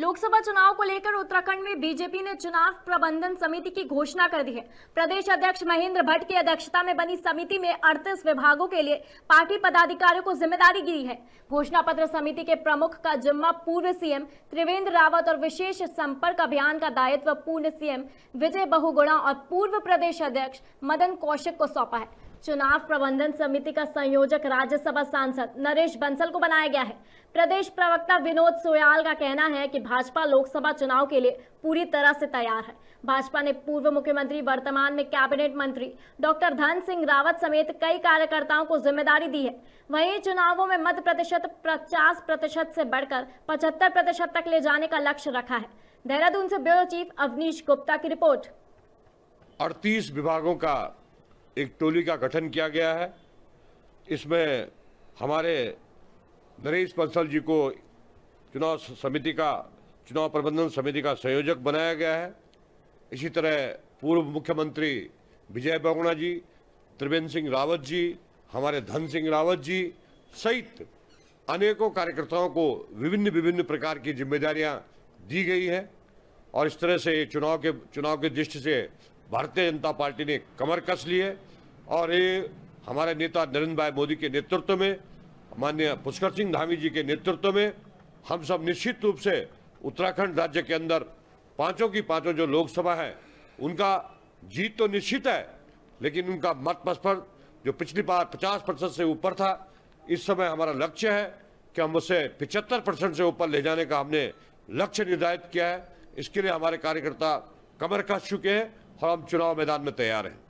लोकसभा चुनाव को लेकर उत्तराखंड में बीजेपी ने चुनाव प्रबंधन समिति की घोषणा कर दी है प्रदेश अध्यक्ष महेंद्र भट्ट की अध्यक्षता में बनी समिति में अड़तीस विभागों के लिए पार्टी पदाधिकारियों को जिम्मेदारी गिरी है घोषणा पत्र समिति के प्रमुख का जिम्मा पूर्व सीएम त्रिवेंद्र रावत और विशेष संपर्क अभियान का दायित्व पूर्व सीएम विजय बहुगुणा और पूर्व प्रदेश अध्यक्ष मदन कौशिक को सौंपा है चुनाव प्रबंधन समिति का संयोजक राज्यसभा सांसद नरेश बंसल को बनाया गया है प्रदेश प्रवक्ता विनोद सोयाल का कहना है कि भाजपा लोकसभा चुनाव के लिए पूरी तरह से तैयार है भाजपा ने पूर्व मुख्यमंत्री वर्तमान में कैबिनेट मंत्री डॉक्टर धन सिंह रावत समेत कई कार्यकर्ताओं को जिम्मेदारी दी है वहीं चुनावों में मत प्रतिशत पचास प्रतिशत से बढ़कर पचहत्तर प्रतिशत तक ले जाने का लक्ष्य रखा है देहरादून से ब्यूरो चीफ अवनीश गुप्ता की रिपोर्ट अड़तीस विभागों का एक टोली का गठन किया गया है इसमें हमारे नरेश पंसल जी को चुनाव समिति का चुनाव प्रबंधन समिति का संयोजक बनाया गया है इसी तरह पूर्व मुख्यमंत्री विजय बहुगुणा जी त्रिवेंद्र सिंह रावत जी हमारे धन सिंह रावत जी सहित अनेकों कार्यकर्ताओं को विभिन्न विभिन्न प्रकार की जिम्मेदारियां दी गई है और इस तरह से चुनाव के चुनाव के दृष्टि से भारतीय जनता पार्टी ने कमर कस ली है और ये हमारे नेता नरेंद्र भाई मोदी के नेतृत्व में माननीय पुष्कर सिंह धामी जी के नेतृत्व में हम सब निश्चित रूप से उत्तराखंड राज्य के अंदर पांचों की पांचों जो लोकसभा हैं उनका जीत तो निश्चित है लेकिन उनका मत पर जो पिछली बार पचास प्रतिशत से ऊपर था इस समय हमारा लक्ष्य है कि हम उसे पिचहत्तर परसेंट से ऊपर ले जाने का हमने लक्ष्य निर्धारित किया है इसके लिए हमारे कार्यकर्ता कमर कस चुके हैं और हम चुनाव मैदान में तैयार हैं